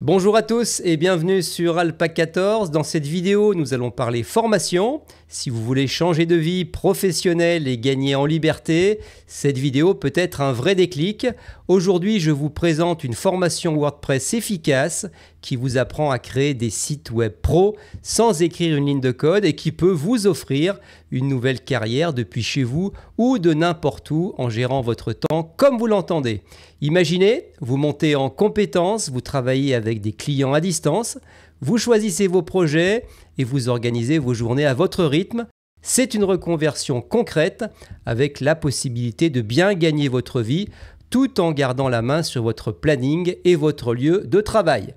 Bonjour à tous et bienvenue sur Alpa 14. Dans cette vidéo, nous allons parler formation. Si vous voulez changer de vie professionnelle et gagner en liberté, cette vidéo peut être un vrai déclic. Aujourd'hui, je vous présente une formation WordPress efficace qui vous apprend à créer des sites web pro sans écrire une ligne de code et qui peut vous offrir une nouvelle carrière depuis chez vous ou de n'importe où en gérant votre temps comme vous l'entendez. Imaginez, vous montez en compétences, vous travaillez avec des clients à distance, vous choisissez vos projets et vous organisez vos journées à votre rythme. C'est une reconversion concrète avec la possibilité de bien gagner votre vie tout en gardant la main sur votre planning et votre lieu de travail.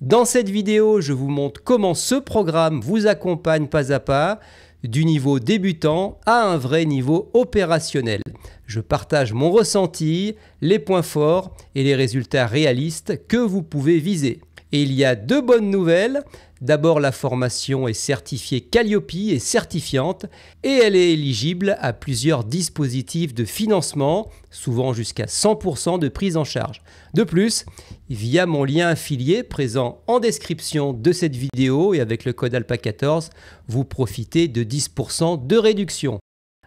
Dans cette vidéo, je vous montre comment ce programme vous accompagne pas à pas du niveau débutant à un vrai niveau opérationnel. Je partage mon ressenti, les points forts et les résultats réalistes que vous pouvez viser. Et il y a deux bonnes nouvelles. D'abord, la formation est certifiée Calliope et certifiante et elle est éligible à plusieurs dispositifs de financement, souvent jusqu'à 100% de prise en charge. De plus, via mon lien affilié présent en description de cette vidéo et avec le code ALPA14, vous profitez de 10% de réduction.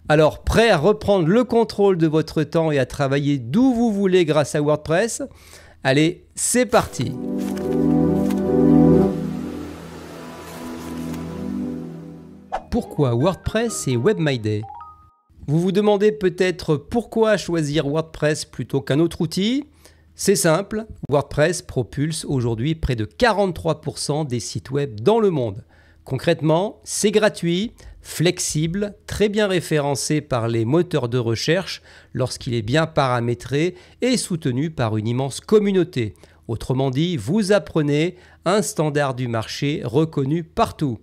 Alors, prêt à reprendre le contrôle de votre temps et à travailler d'où vous voulez grâce à WordPress Allez, c'est parti pourquoi WordPress et WebMyDay Vous vous demandez peut-être pourquoi choisir WordPress plutôt qu'un autre outil C'est simple, WordPress propulse aujourd'hui près de 43% des sites web dans le monde. Concrètement, c'est gratuit, flexible, très bien référencé par les moteurs de recherche lorsqu'il est bien paramétré et soutenu par une immense communauté. Autrement dit, vous apprenez un standard du marché reconnu partout.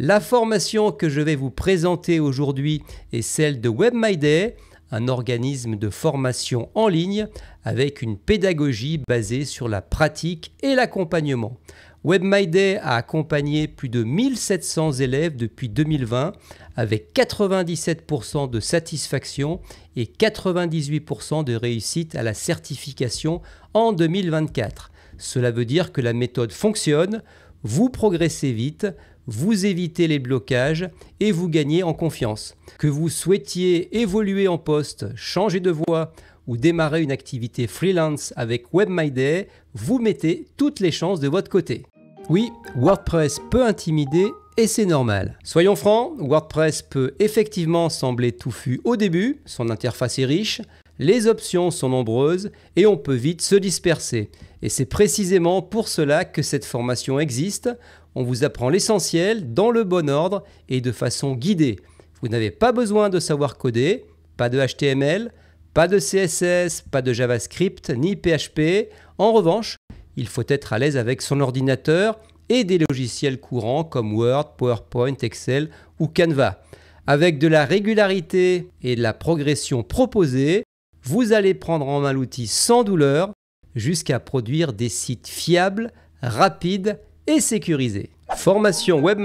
La formation que je vais vous présenter aujourd'hui est celle de WebMyDay, un organisme de formation en ligne avec une pédagogie basée sur la pratique et l'accompagnement. WebMyDay a accompagné plus de 1700 élèves depuis 2020 avec 97% de satisfaction et 98% de réussite à la certification en 2024. Cela veut dire que la méthode fonctionne, vous progressez vite, vous évitez les blocages et vous gagnez en confiance. Que vous souhaitiez évoluer en poste, changer de voie ou démarrer une activité freelance avec WebMyDay, vous mettez toutes les chances de votre côté. Oui, WordPress peut intimider et c'est normal. Soyons francs, WordPress peut effectivement sembler touffu au début, son interface est riche, les options sont nombreuses et on peut vite se disperser. Et c'est précisément pour cela que cette formation existe, on vous apprend l'essentiel dans le bon ordre et de façon guidée. Vous n'avez pas besoin de savoir coder, pas de HTML, pas de CSS, pas de JavaScript, ni PHP. En revanche, il faut être à l'aise avec son ordinateur et des logiciels courants comme Word, PowerPoint, Excel ou Canva. Avec de la régularité et de la progression proposée, vous allez prendre en main l'outil sans douleur jusqu'à produire des sites fiables, rapides et sécurisée. Formation Web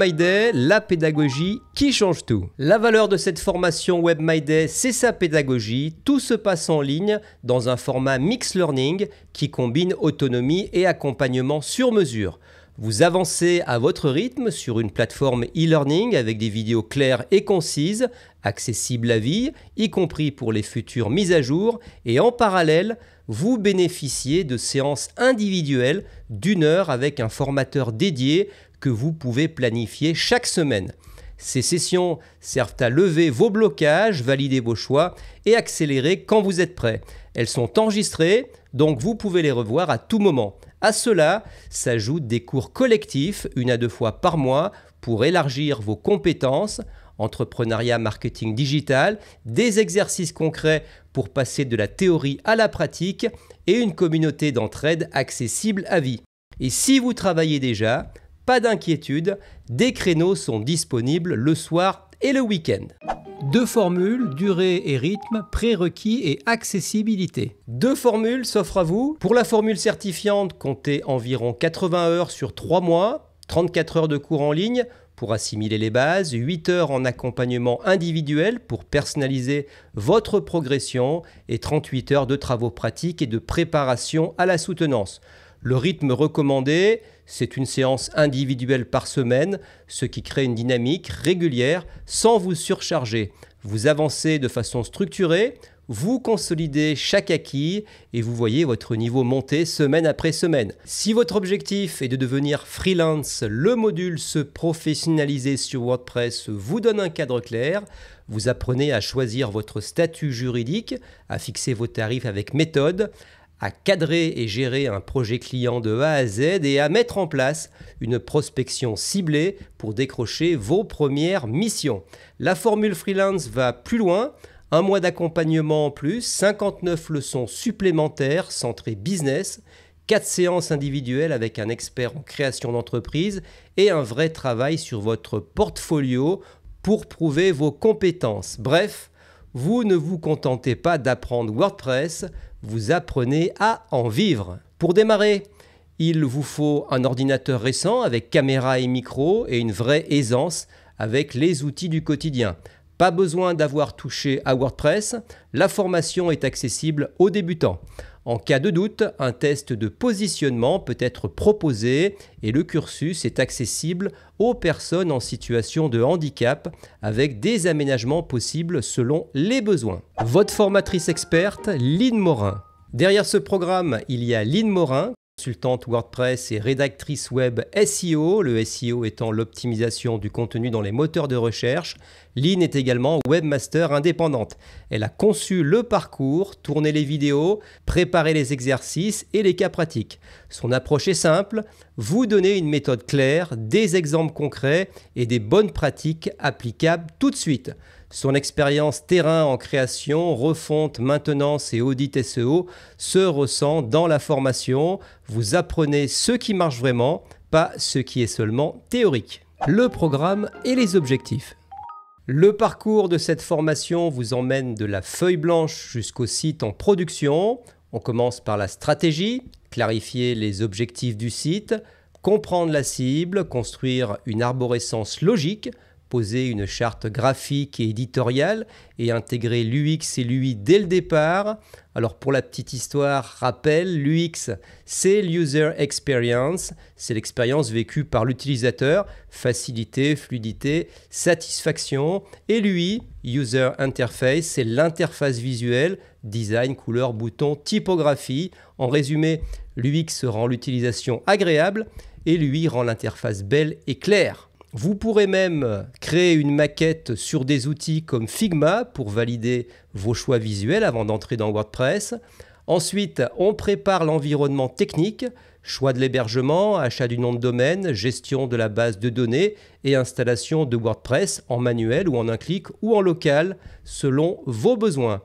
la pédagogie qui change tout. La valeur de cette formation WebMyDay, c'est sa pédagogie. Tout se passe en ligne dans un format mix learning qui combine autonomie et accompagnement sur mesure. Vous avancez à votre rythme sur une plateforme e-learning avec des vidéos claires et concises, accessibles à vie, y compris pour les futures mises à jour, et en parallèle, vous bénéficiez de séances individuelles d'une heure avec un formateur dédié que vous pouvez planifier chaque semaine. Ces sessions servent à lever vos blocages, valider vos choix et accélérer quand vous êtes prêt. Elles sont enregistrées, donc vous pouvez les revoir à tout moment. À cela s'ajoutent des cours collectifs, une à deux fois par mois, pour élargir vos compétences entrepreneuriat, marketing digital, des exercices concrets pour passer de la théorie à la pratique et une communauté d'entraide accessible à vie. Et si vous travaillez déjà, pas d'inquiétude, des créneaux sont disponibles le soir et le week-end. Deux formules, durée et rythme, prérequis et accessibilité. Deux formules s'offrent à vous. Pour la formule certifiante, comptez environ 80 heures sur 3 mois, 34 heures de cours en ligne pour assimiler les bases, 8 heures en accompagnement individuel pour personnaliser votre progression et 38 heures de travaux pratiques et de préparation à la soutenance. Le rythme recommandé, c'est une séance individuelle par semaine, ce qui crée une dynamique régulière sans vous surcharger. Vous avancez de façon structurée, vous consolidez chaque acquis et vous voyez votre niveau monter semaine après semaine. Si votre objectif est de devenir freelance, le module se professionnaliser sur WordPress vous donne un cadre clair. Vous apprenez à choisir votre statut juridique, à fixer vos tarifs avec méthode, à cadrer et gérer un projet client de A à Z et à mettre en place une prospection ciblée pour décrocher vos premières missions. La formule freelance va plus loin un mois d'accompagnement en plus, 59 leçons supplémentaires centrées business, 4 séances individuelles avec un expert en création d'entreprise et un vrai travail sur votre portfolio pour prouver vos compétences. Bref, vous ne vous contentez pas d'apprendre WordPress, vous apprenez à en vivre. Pour démarrer, il vous faut un ordinateur récent avec caméra et micro et une vraie aisance avec les outils du quotidien. Pas besoin d'avoir touché à WordPress, la formation est accessible aux débutants. En cas de doute, un test de positionnement peut être proposé et le cursus est accessible aux personnes en situation de handicap avec des aménagements possibles selon les besoins. Votre formatrice experte, Lynn Morin. Derrière ce programme, il y a Lynn Morin consultante WordPress et rédactrice web SEO, le SEO étant l'optimisation du contenu dans les moteurs de recherche. Lynn est également webmaster indépendante. Elle a conçu le parcours, tourné les vidéos, préparé les exercices et les cas pratiques. Son approche est simple, vous donner une méthode claire, des exemples concrets et des bonnes pratiques applicables tout de suite. Son expérience terrain en création, refonte, maintenance et audit SEO se ressent dans la formation. Vous apprenez ce qui marche vraiment, pas ce qui est seulement théorique. Le programme et les objectifs. Le parcours de cette formation vous emmène de la feuille blanche jusqu'au site en production. On commence par la stratégie, clarifier les objectifs du site, comprendre la cible, construire une arborescence logique, poser une charte graphique et éditoriale et intégrer l'UX et l'UI dès le départ. Alors pour la petite histoire, rappel, l'UX, c'est l'User Experience, c'est l'expérience vécue par l'utilisateur, facilité, fluidité, satisfaction. Et l'UI, User Interface, c'est l'interface visuelle, design, couleur, bouton, typographie. En résumé, l'UX rend l'utilisation agréable et l'UI rend l'interface belle et claire. Vous pourrez même créer une maquette sur des outils comme Figma pour valider vos choix visuels avant d'entrer dans WordPress. Ensuite, on prépare l'environnement technique, choix de l'hébergement, achat du nom de domaine, gestion de la base de données et installation de WordPress en manuel ou en un clic ou en local selon vos besoins.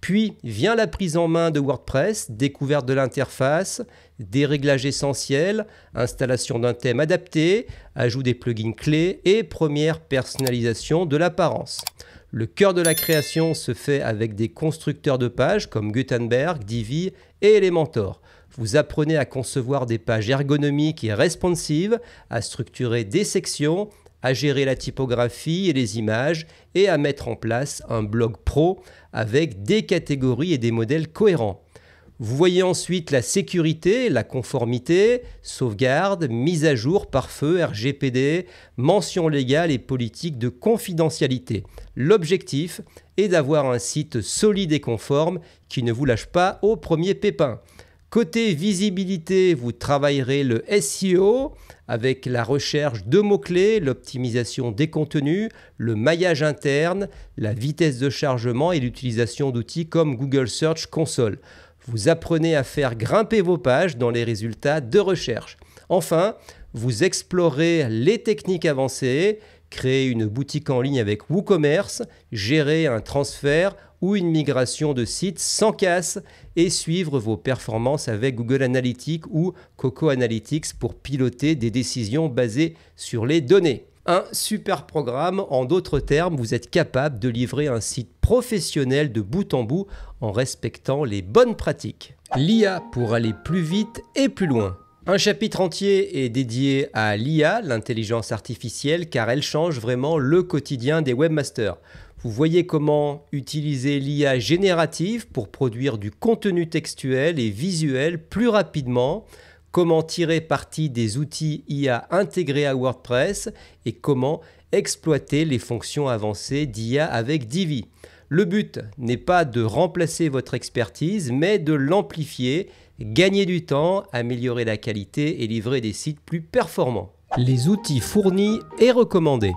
Puis vient la prise en main de WordPress, découverte de l'interface, des réglages essentiels, installation d'un thème adapté, ajout des plugins clés et première personnalisation de l'apparence. Le cœur de la création se fait avec des constructeurs de pages comme Gutenberg, Divi et Elementor. Vous apprenez à concevoir des pages ergonomiques et responsives, à structurer des sections, à gérer la typographie et les images et à mettre en place un blog pro avec des catégories et des modèles cohérents. Vous voyez ensuite la sécurité, la conformité, sauvegarde, mise à jour pare feu, RGPD, mention légale et politique de confidentialité. L'objectif est d'avoir un site solide et conforme qui ne vous lâche pas au premier pépin. Côté visibilité, vous travaillerez le SEO avec la recherche de mots-clés, l'optimisation des contenus, le maillage interne, la vitesse de chargement et l'utilisation d'outils comme Google Search Console. Vous apprenez à faire grimper vos pages dans les résultats de recherche. Enfin, vous explorez les techniques avancées, créer une boutique en ligne avec WooCommerce, gérer un transfert ou une migration de site sans casse et suivre vos performances avec Google Analytics ou Coco Analytics pour piloter des décisions basées sur les données. Un super programme, en d'autres termes, vous êtes capable de livrer un site professionnel de bout en bout en respectant les bonnes pratiques. L'IA pour aller plus vite et plus loin. Un chapitre entier est dédié à l'IA, l'intelligence artificielle, car elle change vraiment le quotidien des webmasters. Vous voyez comment utiliser l'IA générative pour produire du contenu textuel et visuel plus rapidement, comment tirer parti des outils IA intégrés à WordPress et comment exploiter les fonctions avancées d'IA avec Divi. Le but n'est pas de remplacer votre expertise, mais de l'amplifier gagner du temps, améliorer la qualité et livrer des sites plus performants. Les outils fournis et recommandés.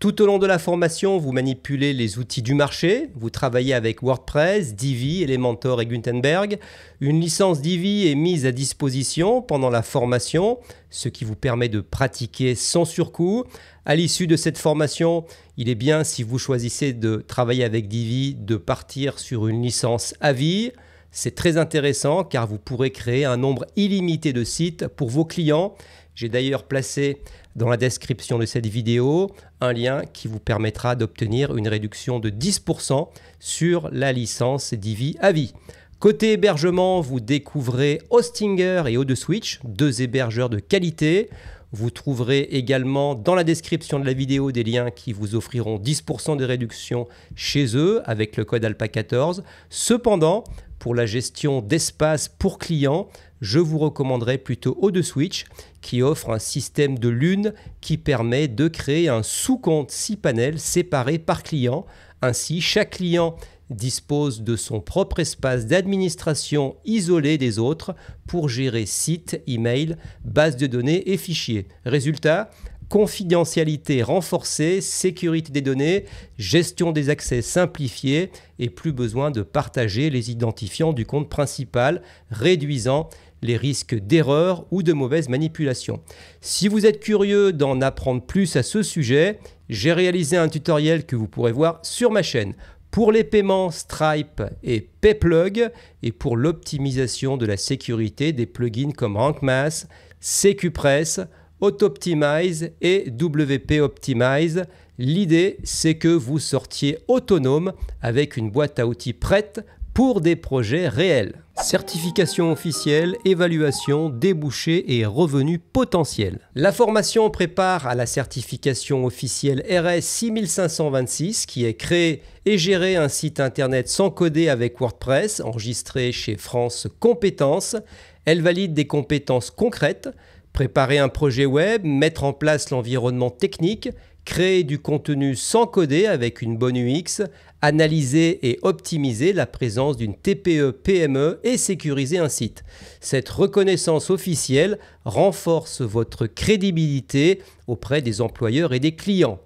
Tout au long de la formation, vous manipulez les outils du marché, vous travaillez avec WordPress, Divi, Elementor et Gutenberg. Une licence Divi est mise à disposition pendant la formation, ce qui vous permet de pratiquer sans surcoût. À l'issue de cette formation, il est bien si vous choisissez de travailler avec Divi de partir sur une licence à vie. C'est très intéressant car vous pourrez créer un nombre illimité de sites pour vos clients. J'ai d'ailleurs placé dans la description de cette vidéo un lien qui vous permettra d'obtenir une réduction de 10% sur la licence Divi Avi. Côté hébergement, vous découvrez Hostinger et Odeswitch, deux hébergeurs de qualité. Vous trouverez également dans la description de la vidéo des liens qui vous offriront 10% de réduction chez eux avec le code ALPA14. Cependant, pour la gestion d'espace pour clients, je vous recommanderais plutôt O2Switch qui offre un système de lune qui permet de créer un sous-compte 6 panels séparé par client. Ainsi, chaque client dispose de son propre espace d'administration isolé des autres pour gérer site, email, base de données et fichiers. Résultat, confidentialité renforcée, sécurité des données, gestion des accès simplifiée et plus besoin de partager les identifiants du compte principal, réduisant les risques d'erreur ou de mauvaise manipulation. Si vous êtes curieux d'en apprendre plus à ce sujet, j'ai réalisé un tutoriel que vous pourrez voir sur ma chaîne. Pour les paiements Stripe et Payplug et pour l'optimisation de la sécurité des plugins comme RankMath, CQPress, Auto-Optimize et WP Optimize. L'idée, c'est que vous sortiez autonome avec une boîte à outils prête pour des projets réels. Certification officielle, évaluation, débouchés et revenus potentiels. La formation prépare à la certification officielle RS 6526 qui est créée et gérée un site internet sans coder avec WordPress enregistré chez France Compétences. Elle valide des compétences concrètes Préparer un projet web, mettre en place l'environnement technique, créer du contenu sans coder avec une bonne UX, analyser et optimiser la présence d'une TPE-PME e et sécuriser un site. Cette reconnaissance officielle renforce votre crédibilité auprès des employeurs et des clients.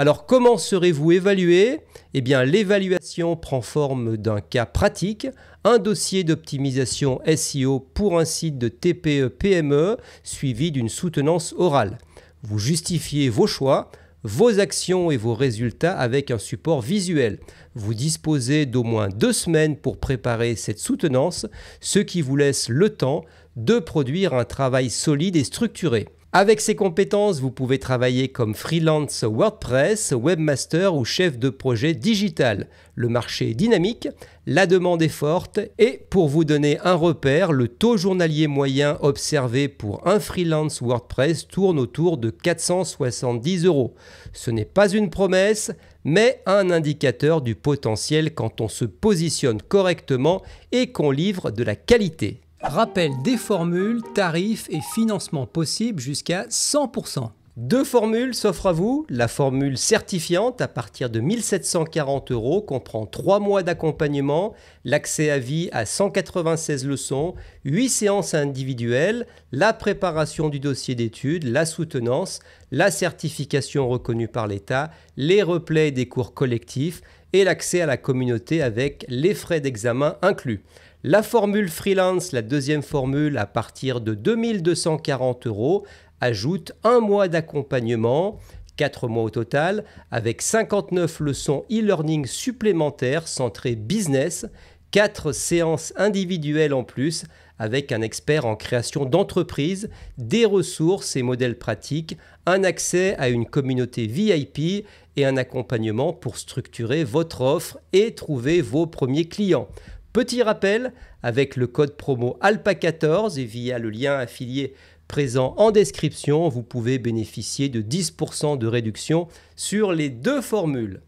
Alors comment serez-vous évalué Eh bien l'évaluation prend forme d'un cas pratique, un dossier d'optimisation SEO pour un site de TPE-PME e suivi d'une soutenance orale. Vous justifiez vos choix, vos actions et vos résultats avec un support visuel. Vous disposez d'au moins deux semaines pour préparer cette soutenance, ce qui vous laisse le temps de produire un travail solide et structuré. Avec ces compétences, vous pouvez travailler comme freelance WordPress, webmaster ou chef de projet digital. Le marché est dynamique, la demande est forte et pour vous donner un repère, le taux journalier moyen observé pour un freelance WordPress tourne autour de 470 euros. Ce n'est pas une promesse, mais un indicateur du potentiel quand on se positionne correctement et qu'on livre de la qualité. Rappel des formules, tarifs et financements possibles jusqu'à 100%. Deux formules s'offrent à vous. La formule certifiante à partir de 1740 euros comprend trois mois d'accompagnement, l'accès à vie à 196 leçons, 8 séances individuelles, la préparation du dossier d'études, la soutenance, la certification reconnue par l'État, les replays des cours collectifs et l'accès à la communauté avec les frais d'examen inclus. La formule freelance, la deuxième formule à partir de 2240 euros, ajoute un mois d'accompagnement, 4 mois au total, avec 59 leçons e-learning supplémentaires centrées business, 4 séances individuelles en plus, avec un expert en création d'entreprise, des ressources et modèles pratiques, un accès à une communauté VIP et un accompagnement pour structurer votre offre et trouver vos premiers clients. Petit rappel, avec le code promo ALPA14 et via le lien affilié présent en description, vous pouvez bénéficier de 10% de réduction sur les deux formules.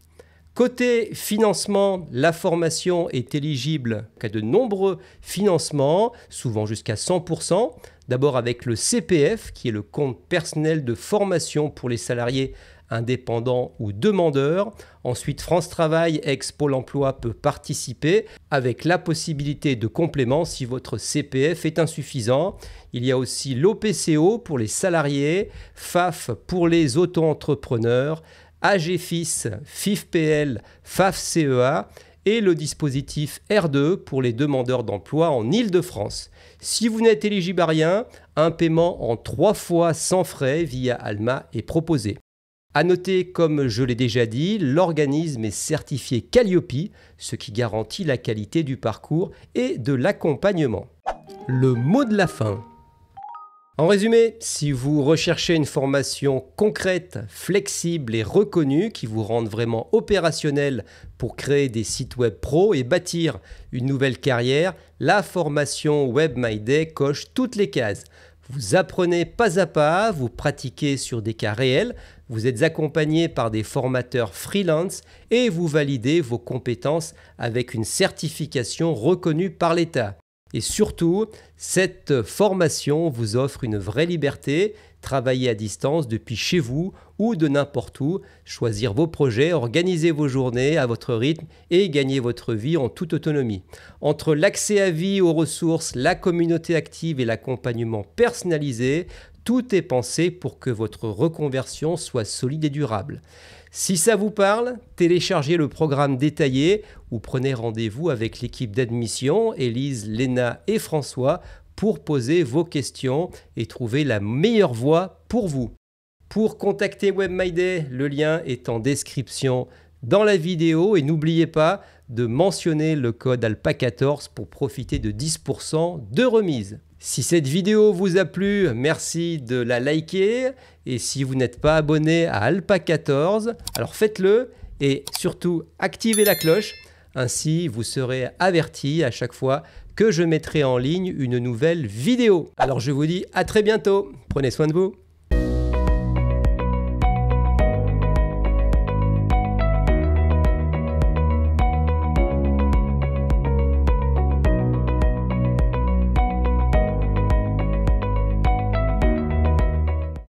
Côté financement, la formation est éligible à de nombreux financements, souvent jusqu'à 100%, d'abord avec le CPF, qui est le compte personnel de formation pour les salariés indépendant ou demandeur. Ensuite, France Travail ex Pôle emploi peut participer avec la possibilité de complément si votre CPF est insuffisant. Il y a aussi l'OPCO pour les salariés, FAF pour les auto-entrepreneurs, AGFIS, FIFPL, FAF-CEA e et le dispositif R2 pour les demandeurs d'emploi en Ile-de-France. Si vous n'êtes éligible à rien, un paiement en trois fois sans frais via Alma est proposé. A noter, comme je l'ai déjà dit, l'organisme est certifié Calliope, ce qui garantit la qualité du parcours et de l'accompagnement. Le mot de la fin. En résumé, si vous recherchez une formation concrète, flexible et reconnue qui vous rende vraiment opérationnel pour créer des sites web pro et bâtir une nouvelle carrière, la formation Web coche toutes les cases. Vous apprenez pas à pas, vous pratiquez sur des cas réels, vous êtes accompagné par des formateurs freelance et vous validez vos compétences avec une certification reconnue par l'État. Et surtout, cette formation vous offre une vraie liberté travailler à distance depuis chez vous ou de n'importe où, choisir vos projets, organiser vos journées à votre rythme et gagner votre vie en toute autonomie. Entre l'accès à vie aux ressources, la communauté active et l'accompagnement personnalisé, tout est pensé pour que votre reconversion soit solide et durable. Si ça vous parle, téléchargez le programme détaillé ou prenez rendez-vous avec l'équipe d'admission, Élise, Léna et François pour poser vos questions et trouver la meilleure voie pour vous. Pour contacter WebMyDay, le lien est en description dans la vidéo et n'oubliez pas de mentionner le code ALPA14 pour profiter de 10% de remise. Si cette vidéo vous a plu, merci de la liker et si vous n'êtes pas abonné à ALPA14, alors faites-le et surtout activez la cloche. Ainsi, vous serez averti à chaque fois que je mettrai en ligne une nouvelle vidéo. Alors je vous dis à très bientôt, prenez soin de vous.